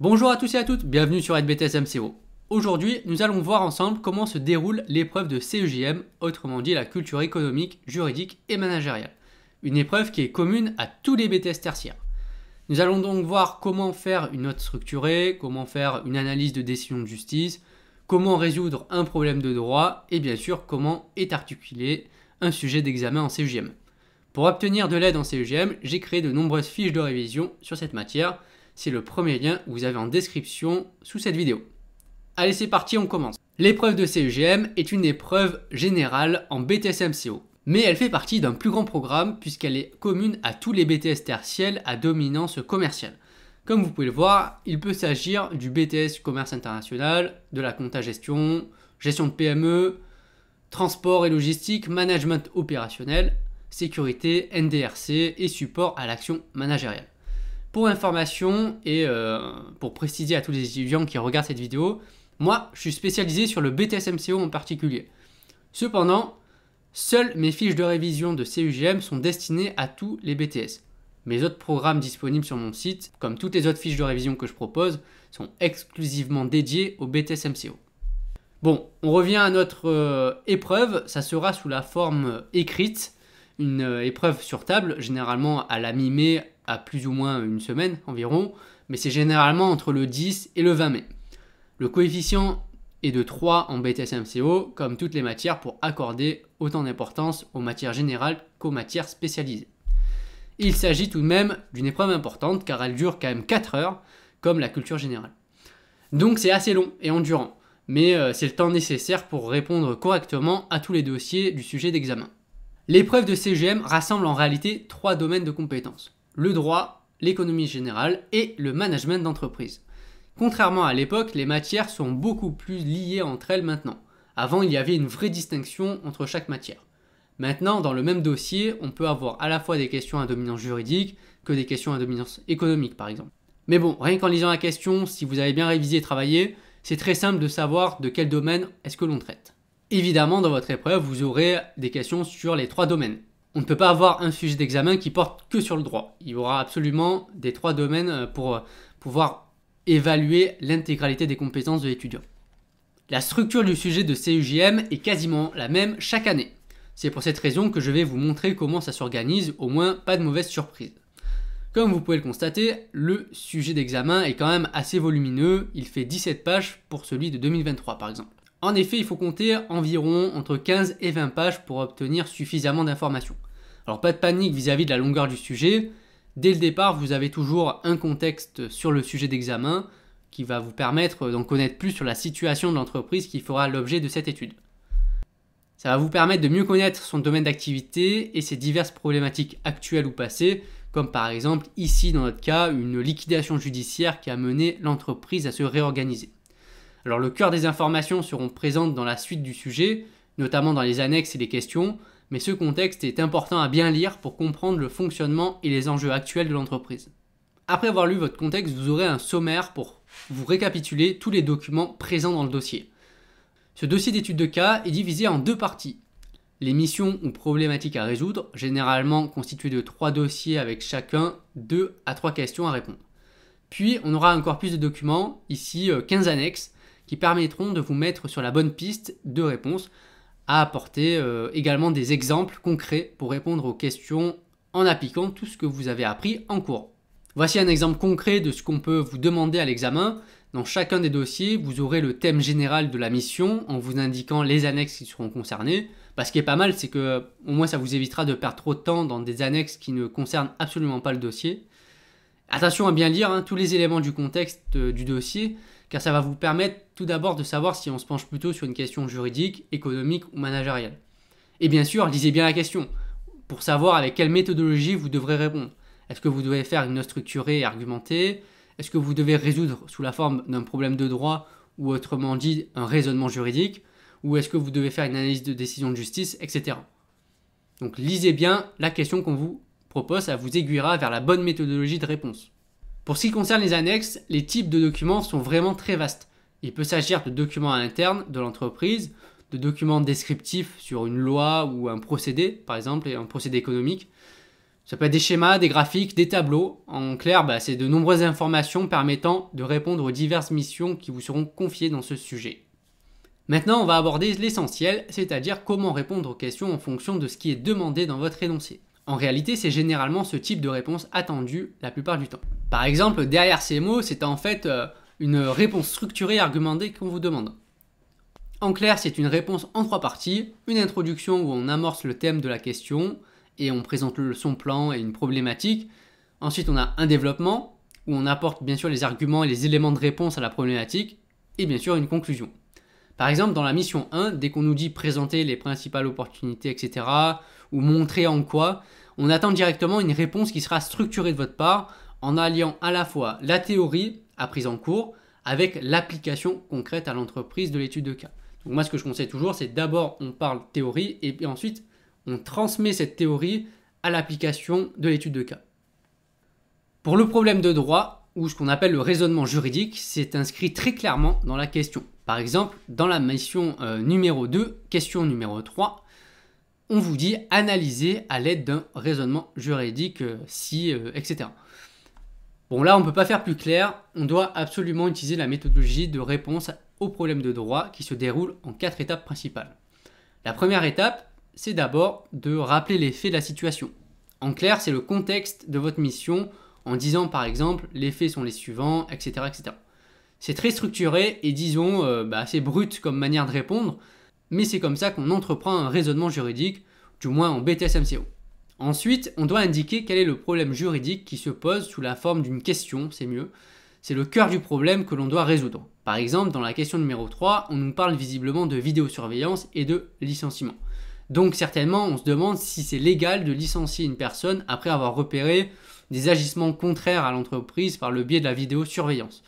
Bonjour à tous et à toutes, bienvenue sur BTS MCO. Aujourd'hui, nous allons voir ensemble comment se déroule l'épreuve de CEJM, autrement dit la culture économique, juridique et managériale. Une épreuve qui est commune à tous les BTS tertiaires. Nous allons donc voir comment faire une note structurée, comment faire une analyse de décision de justice, comment résoudre un problème de droit et bien sûr comment est articulé un sujet d'examen en CEJM. Pour obtenir de l'aide en CEJM, j'ai créé de nombreuses fiches de révision sur cette matière c'est le premier lien que vous avez en description sous cette vidéo. Allez, c'est parti, on commence. L'épreuve de CEGM est une épreuve générale en BTS-MCO, mais elle fait partie d'un plus grand programme puisqu'elle est commune à tous les BTS tertiels à dominance commerciale. Comme vous pouvez le voir, il peut s'agir du BTS commerce international, de la compta gestion, gestion de PME, transport et logistique, management opérationnel, sécurité, NDRC et support à l'action managériale. Pour information et euh, pour préciser à tous les étudiants qui regardent cette vidéo, moi je suis spécialisé sur le BTS MCO en particulier. Cependant, seules mes fiches de révision de CUGM sont destinées à tous les BTS. Mes autres programmes disponibles sur mon site, comme toutes les autres fiches de révision que je propose, sont exclusivement dédiées au BTS MCO. Bon, on revient à notre euh, épreuve, ça sera sous la forme euh, écrite, une épreuve sur table, généralement à la mi-mai à plus ou moins une semaine environ, mais c'est généralement entre le 10 et le 20 mai. Le coefficient est de 3 en BTS-MCO, comme toutes les matières, pour accorder autant d'importance aux matières générales qu'aux matières spécialisées. Il s'agit tout de même d'une épreuve importante car elle dure quand même 4 heures, comme la culture générale. Donc c'est assez long et endurant, mais euh, c'est le temps nécessaire pour répondre correctement à tous les dossiers du sujet d'examen. L'épreuve de CGM rassemble en réalité trois domaines de compétences le droit, l'économie générale et le management d'entreprise. Contrairement à l'époque, les matières sont beaucoup plus liées entre elles maintenant. Avant, il y avait une vraie distinction entre chaque matière. Maintenant, dans le même dossier, on peut avoir à la fois des questions à dominance juridique que des questions à dominance économique, par exemple. Mais bon, rien qu'en lisant la question, si vous avez bien révisé et travaillé, c'est très simple de savoir de quel domaine est-ce que l'on traite. Évidemment, dans votre épreuve, vous aurez des questions sur les trois domaines on ne peut pas avoir un sujet d'examen qui porte que sur le droit. Il y aura absolument des trois domaines euh, pour euh, pouvoir évaluer l'intégralité des compétences de l'étudiant. La structure du sujet de CUJM est quasiment la même chaque année. C'est pour cette raison que je vais vous montrer comment ça s'organise, au moins pas de mauvaise surprise. Comme vous pouvez le constater, le sujet d'examen est quand même assez volumineux, il fait 17 pages pour celui de 2023 par exemple. En effet, il faut compter environ entre 15 et 20 pages pour obtenir suffisamment d'informations. Alors pas de panique vis-à-vis de la longueur du sujet. Dès le départ, vous avez toujours un contexte sur le sujet d'examen qui va vous permettre d'en connaître plus sur la situation de l'entreprise qui fera l'objet de cette étude. Ça va vous permettre de mieux connaître son domaine d'activité et ses diverses problématiques actuelles ou passées, comme par exemple ici dans notre cas une liquidation judiciaire qui a mené l'entreprise à se réorganiser. Alors le cœur des informations seront présentes dans la suite du sujet, notamment dans les annexes et les questions, mais ce contexte est important à bien lire pour comprendre le fonctionnement et les enjeux actuels de l'entreprise. Après avoir lu votre contexte, vous aurez un sommaire pour vous récapituler tous les documents présents dans le dossier. Ce dossier d'étude de cas est divisé en deux parties. Les missions ou problématiques à résoudre, généralement constituées de trois dossiers avec chacun deux à trois questions à répondre. Puis on aura encore plus de documents, ici 15 euh, annexes, qui permettront de vous mettre sur la bonne piste de réponse, à apporter euh, également des exemples concrets pour répondre aux questions en appliquant tout ce que vous avez appris en cours. Voici un exemple concret de ce qu'on peut vous demander à l'examen. Dans chacun des dossiers, vous aurez le thème général de la mission en vous indiquant les annexes qui seront concernées. Parce bah, ce qui est pas mal, c'est que au moins ça vous évitera de perdre trop de temps dans des annexes qui ne concernent absolument pas le dossier. Attention à bien lire hein, tous les éléments du contexte euh, du dossier, car ça va vous permettre tout d'abord de savoir si on se penche plutôt sur une question juridique, économique ou managériale. Et bien sûr, lisez bien la question, pour savoir avec quelle méthodologie vous devrez répondre. Est-ce que vous devez faire une note structurée et argumentée Est-ce que vous devez résoudre sous la forme d'un problème de droit ou autrement dit un raisonnement juridique Ou est-ce que vous devez faire une analyse de décision de justice, etc. Donc lisez bien la question qu'on vous propose, ça vous aiguillera vers la bonne méthodologie de réponse. Pour ce qui concerne les annexes, les types de documents sont vraiment très vastes. Il peut s'agir de documents à l'interne de l'entreprise, de documents descriptifs sur une loi ou un procédé, par exemple, et un procédé économique. Ça peut être des schémas, des graphiques, des tableaux. En clair, bah, c'est de nombreuses informations permettant de répondre aux diverses missions qui vous seront confiées dans ce sujet. Maintenant, on va aborder l'essentiel, c'est-à-dire comment répondre aux questions en fonction de ce qui est demandé dans votre énoncé. En réalité, c'est généralement ce type de réponse attendue la plupart du temps. Par exemple, derrière ces mots, c'est en fait euh, une réponse structurée argumentée qu'on vous demande. En clair, c'est une réponse en trois parties, une introduction où on amorce le thème de la question et on présente son plan et une problématique. Ensuite, on a un développement où on apporte bien sûr les arguments et les éléments de réponse à la problématique et bien sûr une conclusion. Par exemple, dans la mission 1, dès qu'on nous dit présenter les principales opportunités, etc., ou montrer en quoi, on attend directement une réponse qui sera structurée de votre part en alliant à la fois la théorie à prise en cours avec l'application concrète à l'entreprise de l'étude de cas. Donc moi, ce que je conseille toujours, c'est d'abord on parle théorie et puis ensuite on transmet cette théorie à l'application de l'étude de cas. Pour le problème de droit, ou ce qu'on appelle le raisonnement juridique, c'est inscrit très clairement dans la question. Par exemple, dans la mission euh, numéro 2, question numéro 3, on vous dit analyser à l'aide d'un raisonnement juridique euh, si, euh, etc. Bon là, on ne peut pas faire plus clair, on doit absolument utiliser la méthodologie de réponse aux problèmes de droit qui se déroule en quatre étapes principales. La première étape, c'est d'abord de rappeler les faits de la situation. En clair, c'est le contexte de votre mission en disant par exemple les faits sont les suivants, etc. etc. C'est très structuré et disons euh, bah, assez brut comme manière de répondre, mais c'est comme ça qu'on entreprend un raisonnement juridique, du moins en BTSMCO. Ensuite, on doit indiquer quel est le problème juridique qui se pose sous la forme d'une question, c'est mieux. C'est le cœur du problème que l'on doit résoudre. Par exemple, dans la question numéro 3, on nous parle visiblement de vidéosurveillance et de licenciement. Donc certainement, on se demande si c'est légal de licencier une personne après avoir repéré des agissements contraires à l'entreprise par le biais de la vidéosurveillance.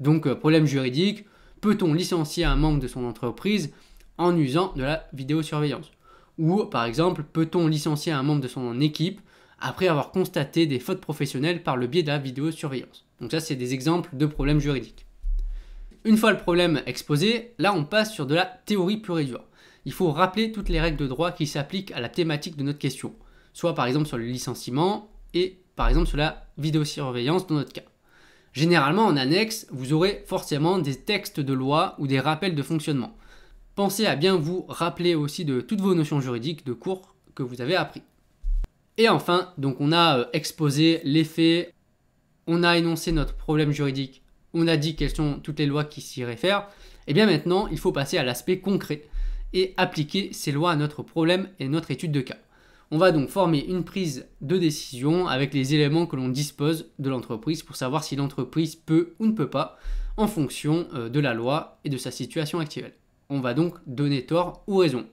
Donc euh, problème juridique, peut-on licencier un membre de son entreprise en usant de la vidéosurveillance Ou par exemple, peut-on licencier un membre de son équipe après avoir constaté des fautes professionnelles par le biais de la vidéosurveillance Donc ça, c'est des exemples de problèmes juridiques. Une fois le problème exposé, là on passe sur de la théorie pure Il faut rappeler toutes les règles de droit qui s'appliquent à la thématique de notre question, soit par exemple sur le licenciement et par exemple sur la vidéosurveillance dans notre cas. Généralement, en annexe, vous aurez forcément des textes de loi ou des rappels de fonctionnement. Pensez à bien vous rappeler aussi de toutes vos notions juridiques de cours que vous avez appris. Et enfin, donc on a euh, exposé les faits, on a énoncé notre problème juridique, on a dit quelles sont toutes les lois qui s'y réfèrent. Et eh bien maintenant, il faut passer à l'aspect concret et appliquer ces lois à notre problème et notre étude de cas. On va donc former une prise de décision avec les éléments que l'on dispose de l'entreprise pour savoir si l'entreprise peut ou ne peut pas en fonction euh, de la loi et de sa situation actuelle. On va donc donner tort ou raison.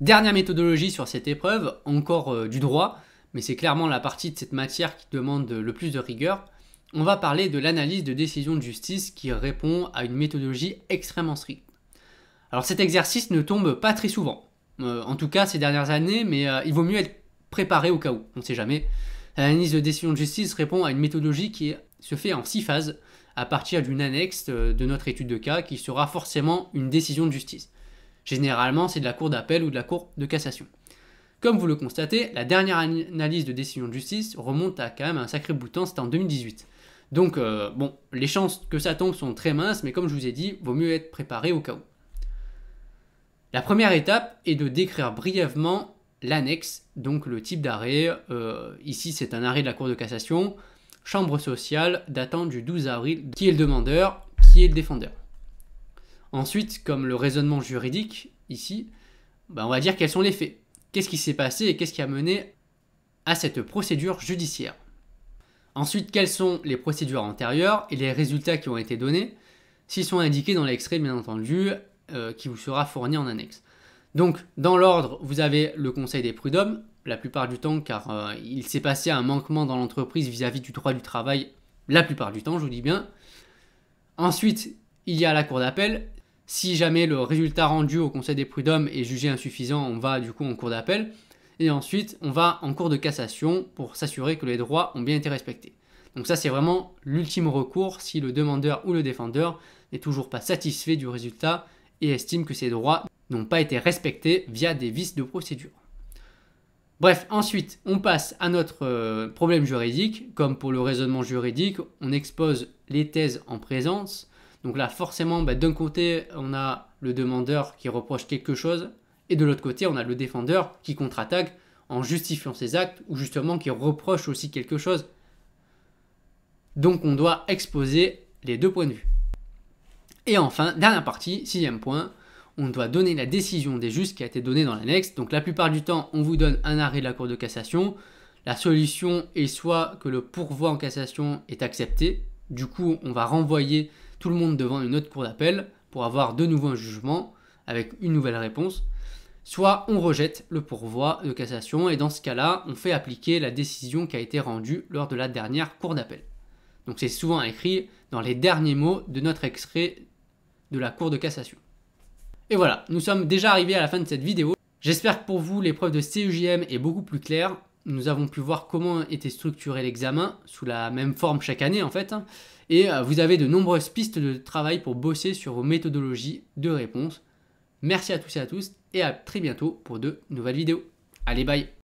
Dernière méthodologie sur cette épreuve, encore euh, du droit, mais c'est clairement la partie de cette matière qui demande le plus de rigueur, on va parler de l'analyse de décision de justice qui répond à une méthodologie extrêmement stricte. Alors cet exercice ne tombe pas très souvent. Euh, en tout cas ces dernières années, mais euh, il vaut mieux être préparé au cas où, on ne sait jamais. L'analyse de décision de justice répond à une méthodologie qui se fait en six phases à partir d'une annexe euh, de notre étude de cas qui sera forcément une décision de justice. Généralement, c'est de la cour d'appel ou de la cour de cassation. Comme vous le constatez, la dernière analyse de décision de justice remonte à quand même un sacré bout de temps, c'était en 2018. Donc, bon, les chances que ça tombe sont très minces, mais comme je vous ai dit, vaut mieux être préparé au cas où. La première étape est de décrire brièvement l'annexe, donc le type d'arrêt. Euh, ici, c'est un arrêt de la Cour de cassation, chambre sociale, datant du 12 avril, qui est le demandeur, qui est le défendeur. Ensuite, comme le raisonnement juridique, ici, ben, on va dire quels sont les faits. Qu'est-ce qui s'est passé et qu'est-ce qui a mené à cette procédure judiciaire. Ensuite, quelles sont les procédures antérieures et les résultats qui ont été donnés, s'ils sont indiqués dans l'extrait, bien entendu, euh, qui vous sera fourni en annexe. Donc, dans l'ordre, vous avez le conseil des prud'hommes, la plupart du temps, car euh, il s'est passé un manquement dans l'entreprise vis-à-vis du droit du travail, la plupart du temps, je vous dis bien. Ensuite, il y a la cour d'appel. Si jamais le résultat rendu au conseil des prud'hommes est jugé insuffisant, on va du coup en cour d'appel. Et ensuite, on va en cour de cassation pour s'assurer que les droits ont bien été respectés. Donc ça, c'est vraiment l'ultime recours si le demandeur ou le défendeur n'est toujours pas satisfait du résultat et estime que ses droits n'ont pas été respectés via des vices de procédure. Bref, ensuite, on passe à notre euh, problème juridique. Comme pour le raisonnement juridique, on expose les thèses en présence. Donc là, forcément, bah, d'un côté, on a le demandeur qui reproche quelque chose, et de l'autre côté, on a le défendeur qui contre-attaque en justifiant ses actes, ou justement qui reproche aussi quelque chose. Donc on doit exposer les deux points de vue. Et enfin, dernière partie, sixième point, on doit donner la décision des juges qui a été donnée dans l'annexe. Donc la plupart du temps, on vous donne un arrêt de la Cour de cassation. La solution est soit que le pourvoi en cassation est accepté, du coup on va renvoyer tout le monde devant une autre cour d'appel pour avoir de nouveau un jugement avec une nouvelle réponse, soit on rejette le pourvoi de cassation et dans ce cas-là, on fait appliquer la décision qui a été rendue lors de la dernière cour d'appel. Donc c'est souvent écrit dans les derniers mots de notre extrait de la Cour de cassation. Et voilà, nous sommes déjà arrivés à la fin de cette vidéo. J'espère que pour vous, l'épreuve de CEJM est beaucoup plus claire. Nous avons pu voir comment était structuré l'examen, sous la même forme chaque année en fait, et euh, vous avez de nombreuses pistes de travail pour bosser sur vos méthodologies de réponse. Merci à tous et à tous, et à très bientôt pour de nouvelles vidéos. Allez, bye